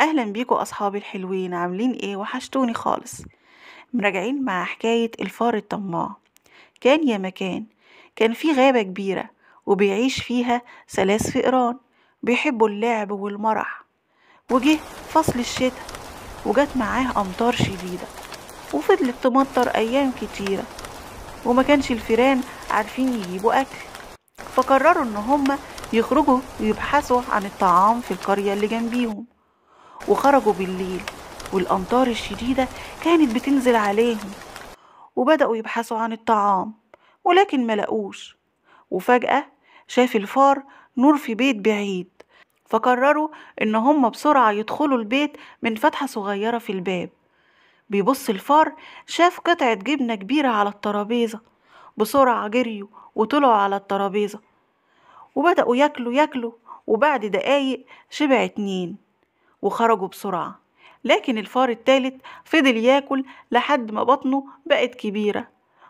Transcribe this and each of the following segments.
اهلا بيكوا اصحابي الحلوين عاملين ايه وحشتوني خالص مراجعين مع حكاية الفار الطماع كان يا مكان كان في غابة كبيرة وبيعيش فيها ثلاث فئران بيحبوا اللعب والمرح وجه فصل الشتاء وجت معاه أمطار شديدة وفضلت تمطر أيام كتيرة وما كانش الفيران عارفين يجيبوا أكل فقرروا إن هما يخرجوا ويبحثوا عن الطعام في القرية اللي جنبيهم وخرجوا بالليل والأمطار الشديدة كانت بتنزل عليهم وبدأوا يبحثوا عن الطعام ولكن ملقوش وفجأة شاف الفار نور في بيت بعيد فقرروا إن هم بسرعة يدخلوا البيت من فتحة صغيرة في الباب بيبص الفار شاف قطعة جبنة كبيرة على الترابيزة بسرعة جريوا وطلعوا على الترابيزة وبدأوا ياكلوا ياكلوا وبعد دقايق شبع اتنين وخرجوا بسرعة لكن الفار التالت فضل ياكل لحد ما بطنه بقت كبيرة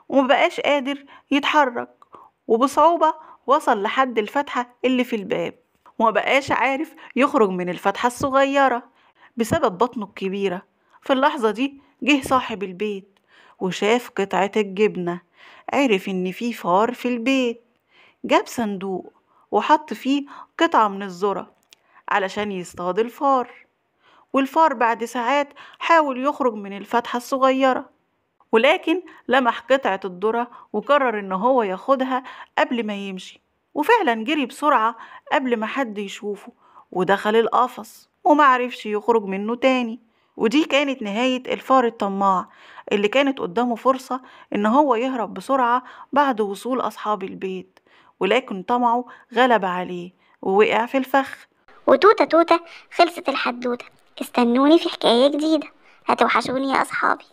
ومبقاش قادر يتحرك وبصعوبة وصل لحد الفتحة اللي في الباب ومبقاش عارف يخرج من الفتحة الصغيرة بسبب بطنه الكبيرة في اللحظة دي جه صاحب البيت وشاف قطعة الجبنة عرف إن في فار في البيت جاب صندوق وحط فيه قطعة من الذرة علشان يصطاد الفار والفار بعد ساعات حاول يخرج من الفتحة الصغيرة ولكن لمح قطعة الذرة وقرر إن هو ياخدها قبل ما يمشي وفعلا جري بسرعة قبل ما حد يشوفه ودخل القفص ومعرفش يخرج منه تاني ودي كانت نهاية الفار الطماع اللي كانت قدامه فرصة إن هو يهرب بسرعة بعد وصول أصحاب البيت ولكن طمعه غلب عليه ووقع في الفخ وتوتة توتة خلصت الحدوتة استنوني في حكاية جديدة هتوحشوني يا أصحابي